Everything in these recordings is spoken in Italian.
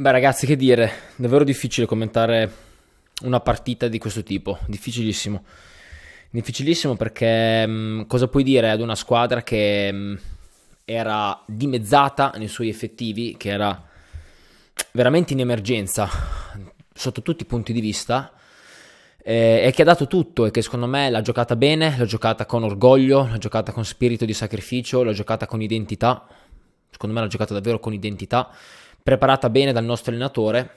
Beh ragazzi che dire, davvero difficile commentare una partita di questo tipo, difficilissimo. Difficilissimo perché mh, mm, cosa puoi dire ad una squadra che mh, mm, era dimezzata nei suoi effettivi, che era veramente in emergenza sotto tutti i punti di vista eh, e che ha dato tutto e che secondo me l'ha giocata bene, l'ha giocata con orgoglio, l'ha giocata con spirito di sacrificio, l'ha giocata con identità, secondo me l'ha giocata davvero con identità preparata bene dal nostro allenatore.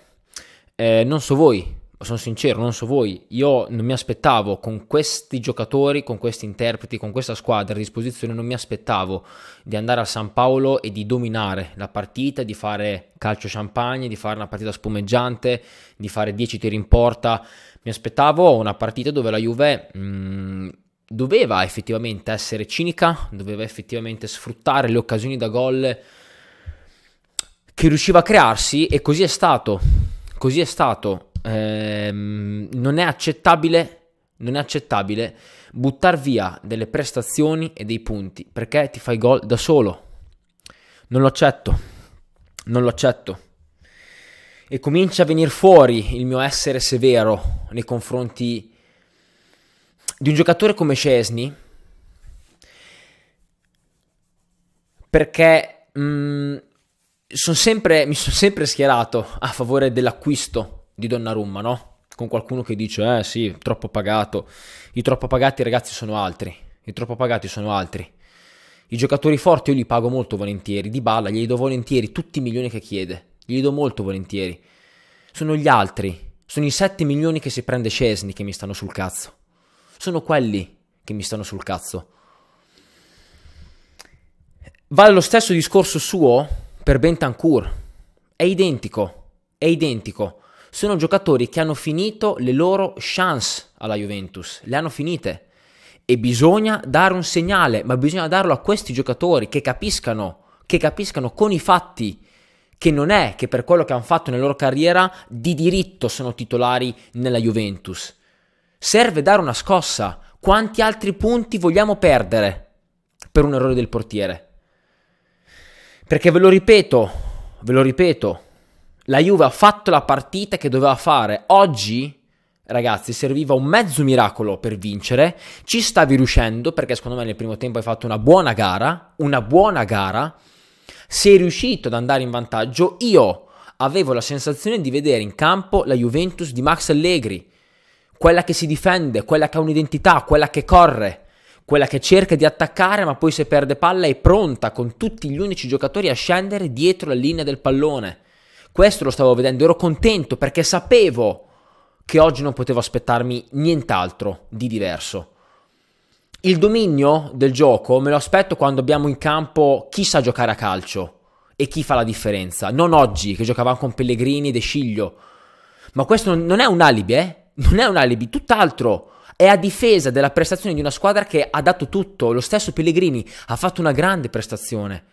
Eh, non so voi, sono sincero, non so voi, io non mi aspettavo con questi giocatori, con questi interpreti, con questa squadra a disposizione, non mi aspettavo di andare a San Paolo e di dominare la partita, di fare calcio champagne, di fare una partita spumeggiante, di fare 10 tiri in porta. Mi aspettavo una partita dove la Juve mh, mm, doveva effettivamente essere cinica, doveva effettivamente sfruttare le occasioni da gol che riusciva a crearsi e così è stato. Così è stato. Eh, non è accettabile, non è accettabile buttare via delle prestazioni e dei punti perché ti fai gol da solo. Non lo accetto. Non lo accetto. E comincia a venire fuori il mio essere severo nei confronti di un giocatore come Cesni perché mh, mm, son sempre, mi sono sempre schierato a favore dell'acquisto di Donnarumma, no? Con qualcuno che dice, eh sì, troppo pagato. I troppo pagati ragazzi sono altri. I troppo pagati sono altri. I giocatori forti io li pago molto volentieri. Di Balla gli do volentieri tutti i milioni che chiede. Gli do molto volentieri. Sono gli altri. Sono i 7 milioni che si prende Cesni che mi stanno sul cazzo. Sono quelli che mi stanno sul cazzo. Vale lo stesso discorso suo per Bentancur. È identico, è identico. Sono giocatori che hanno finito le loro chance alla Juventus, le hanno finite. E bisogna dare un segnale, ma bisogna darlo a questi giocatori che capiscano, che capiscano con i fatti che non è che per quello che hanno fatto nella loro carriera di diritto sono titolari nella Juventus. Serve dare una scossa. Quanti altri punti vogliamo perdere per un errore del portiere? Perché ve lo ripeto, ve lo ripeto, la Juve ha fatto la partita che doveva fare. Oggi, ragazzi, serviva un mezzo miracolo per vincere. Ci stavi riuscendo perché secondo me nel primo tempo hai fatto una buona gara, una buona gara. Sei riuscito ad andare in vantaggio. Io avevo la sensazione di vedere in campo la Juventus di Max Allegri, quella che si difende, quella che ha un'identità, quella che corre quella che cerca di attaccare ma poi se perde palla è pronta con tutti gli unici giocatori a scendere dietro la linea del pallone. Questo lo stavo vedendo, ero contento perché sapevo che oggi non potevo aspettarmi nient'altro di diverso. Il dominio del gioco me lo aspetto quando abbiamo in campo chi sa giocare a calcio e chi fa la differenza. Non oggi che giocavamo con Pellegrini e De Sciglio. Ma questo non è un alibi, eh? Non è un alibi, tutt'altro è a difesa della prestazione di una squadra che ha dato tutto. Lo stesso Pellegrini ha fatto una grande prestazione.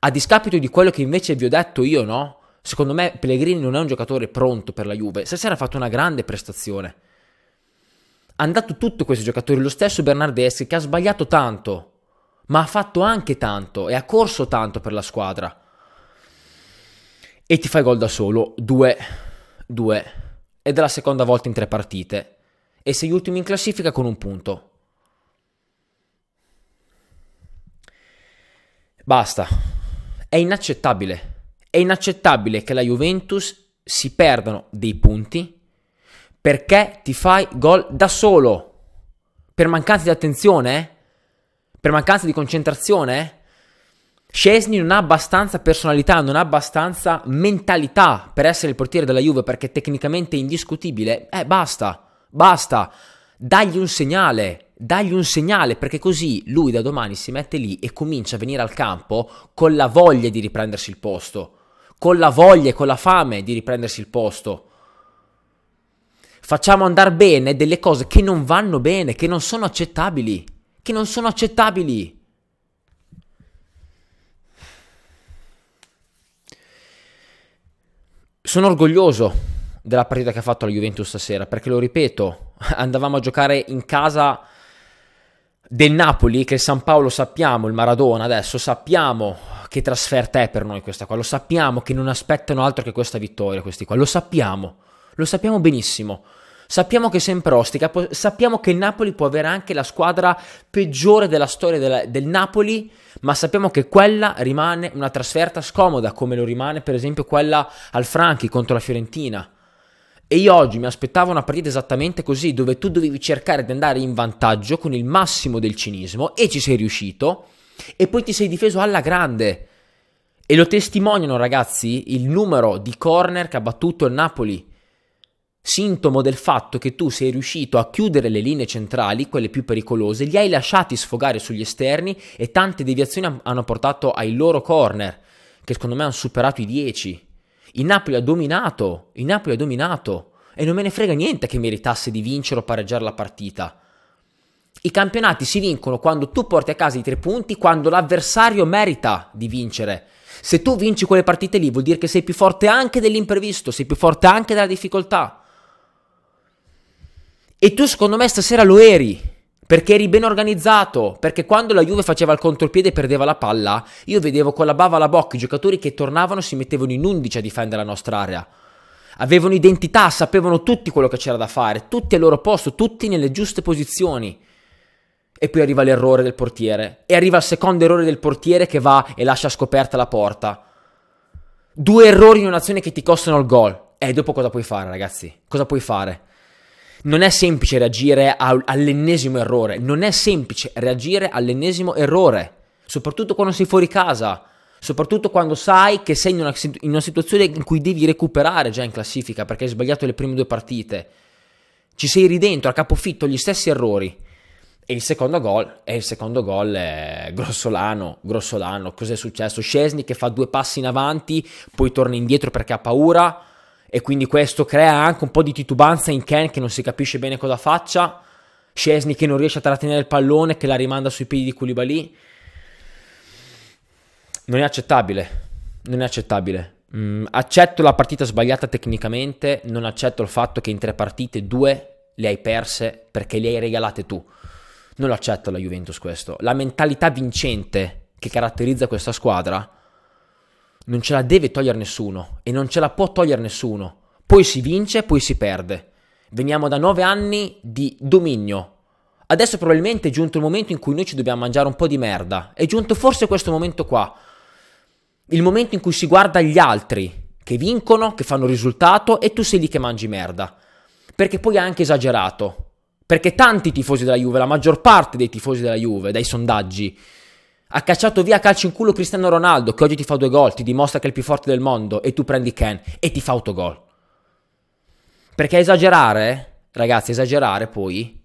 A discapito di quello che invece vi ho detto io, no? Secondo me Pellegrini non è un giocatore pronto per la Juve. Stasera ha fatto una grande prestazione. Ha dato tutto questi giocatori, lo stesso Bernardeschi che ha sbagliato tanto, ma ha fatto anche tanto e ha corso tanto per la squadra. E ti fai gol da solo, due, due. Ed è la seconda volta in tre partite e sei ultimo in classifica con un punto. Basta. È inaccettabile. È inaccettabile che la Juventus si perdano dei punti perché ti fai gol da solo. Per mancanza di attenzione? Eh? Per mancanza di concentrazione? Eh? Scesni non ha abbastanza personalità, non ha abbastanza mentalità per essere il portiere della Juve perché tecnicamente è indiscutibile. Eh, basta. Basta, dagli un segnale, dagli un segnale, perché così lui da domani si mette lì e comincia a venire al campo con la voglia di riprendersi il posto, con la voglia e con la fame di riprendersi il posto. Facciamo andare bene delle cose che non vanno bene, che non sono accettabili, che non sono accettabili. Sono orgoglioso della partita che ha fatto la Juventus stasera, perché lo ripeto, andavamo a giocare in casa del Napoli, che il San Paolo sappiamo, il Maradona adesso sappiamo che trasferta è per noi questa qua, lo sappiamo che non aspettano altro che questa vittoria questi qua, lo sappiamo, lo sappiamo benissimo. Sappiamo che sempre ostica, sappiamo che il Napoli può avere anche la squadra peggiore della storia della, del Napoli, ma sappiamo che quella rimane una trasferta scomoda, come lo rimane per esempio quella al Franchi contro la Fiorentina e io oggi mi aspettavo una partita esattamente così, dove tu dovevi cercare di andare in vantaggio con il massimo del cinismo e ci sei riuscito, e poi ti sei difeso alla grande. E lo testimoniano, ragazzi, il numero di corner che ha battuto il Napoli. Sintomo del fatto che tu sei riuscito a chiudere le linee centrali, quelle più pericolose, li hai lasciati sfogare sugli esterni e tante deviazioni hanno portato ai loro corner, che secondo me hanno superato i 10. Il Napoli ha dominato, il Napoli ha dominato e non me ne frega niente che meritasse di vincere o pareggiare la partita. I campionati si vincono quando tu porti a casa i tre punti, quando l'avversario merita di vincere. Se tu vinci quelle partite lì vuol dire che sei più forte anche dell'imprevisto, sei più forte anche della difficoltà. E tu secondo me stasera lo eri. Perché eri ben organizzato, perché quando la Juve faceva il contropiede e perdeva la palla, io vedevo con la bava alla bocca i giocatori che tornavano e si mettevano in undici a difendere la nostra area. Avevano identità, sapevano tutti quello che c'era da fare, tutti al loro posto, tutti nelle giuste posizioni. E poi arriva l'errore del portiere. E arriva il secondo errore del portiere che va e lascia scoperta la porta. Due errori in un'azione che ti costano il gol. E eh, dopo cosa puoi fare, ragazzi? Cosa puoi fare? non è semplice reagire all'ennesimo errore, non è semplice reagire all'ennesimo errore, soprattutto quando sei fuori casa, soprattutto quando sai che sei in una, in una situazione in cui devi recuperare già in classifica perché hai sbagliato le prime due partite. Ci sei ridentro a capofitto gli stessi errori. E il secondo gol, e il secondo gol è grossolano, grossolano. Cos'è successo? Scesni che fa due passi in avanti, poi torna indietro perché ha paura e quindi questo crea anche un po' di titubanza in Ken che non si capisce bene cosa faccia, Scesni che non riesce a trattenere il pallone, che la rimanda sui piedi di Koulibaly. Non è accettabile, non è accettabile. Mm, accetto la partita sbagliata tecnicamente, non accetto il fatto che in tre partite due le hai perse perché le hai regalate tu. Non lo accetto la Juventus questo. La mentalità vincente che caratterizza questa squadra non ce la deve togliere nessuno e non ce la può togliere nessuno. Poi si vince, poi si perde. Veniamo da nove anni di dominio. Adesso probabilmente è giunto il momento in cui noi ci dobbiamo mangiare un po' di merda. È giunto forse questo momento qua. Il momento in cui si guarda gli altri che vincono, che fanno risultato e tu sei lì che mangi merda. Perché poi è anche esagerato. Perché tanti tifosi della Juve, la maggior parte dei tifosi della Juve, dai sondaggi, ha cacciato via calcio in culo Cristiano Ronaldo, che oggi ti fa due gol, ti dimostra che è il più forte del mondo, e tu prendi Ken e ti fa autogol. Perché esagerare, ragazzi, esagerare poi,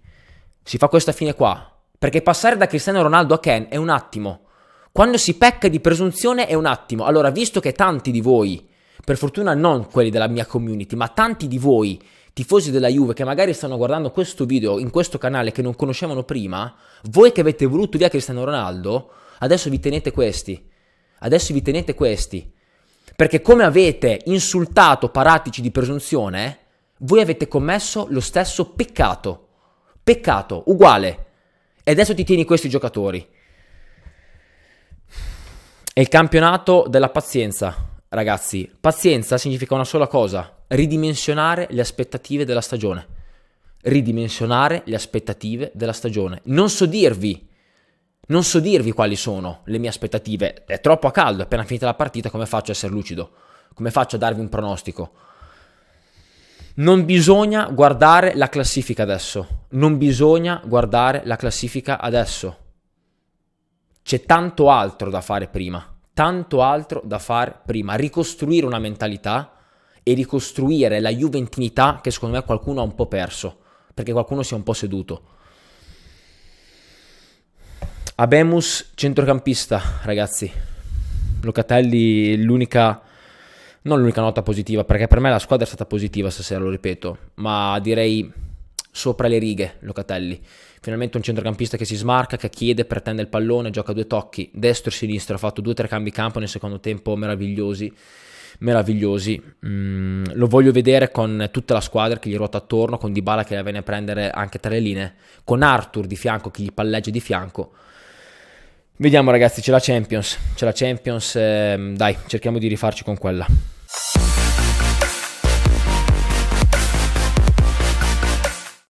si fa questa fine qua. Perché passare da Cristiano Ronaldo a Ken è un attimo. Quando si pecca di presunzione è un attimo. Allora, visto che tanti di voi, per fortuna non quelli della mia community, ma tanti di voi, tifosi della Juve, che magari stanno guardando questo video in questo canale che non conoscevano prima, voi che avete voluto via Cristiano Ronaldo, Adesso vi tenete questi. Adesso vi tenete questi. Perché come avete insultato Paratici di presunzione, eh, voi avete commesso lo stesso peccato. Peccato, uguale. E adesso ti tieni questi giocatori. È il campionato della pazienza, ragazzi. Pazienza significa una sola cosa, ridimensionare le aspettative della stagione. Ridimensionare le aspettative della stagione. Non so dirvi non so dirvi quali sono le mie aspettative, è troppo a caldo, appena finita la partita come faccio a essere lucido? Come faccio a darvi un pronostico? Non bisogna guardare la classifica adesso, non bisogna guardare la classifica adesso. C'è tanto altro da fare prima, tanto altro da fare prima, ricostruire una mentalità e ricostruire la juventinità che secondo me qualcuno ha un po' perso, perché qualcuno si è un po' seduto. Abemus, centrocampista, ragazzi. Locatelli, l'unica... Non l'unica nota positiva, perché per me la squadra è stata positiva stasera, lo ripeto, ma direi sopra le righe Locatelli. Finalmente un centrocampista che si smarca, che chiede, pretende il pallone, gioca due tocchi, destro e sinistro, ha fatto due o tre cambi campo nel secondo tempo meravigliosi. Meravigliosi, mm, lo voglio vedere con tutta la squadra che gli ruota attorno, con Dybala che la viene a prendere anche tra le linee, con Arthur di fianco che gli palleggia di fianco. Vediamo ragazzi, c'è la Champions, c'è la Champions, ehm, dai, cerchiamo di rifarci con quella.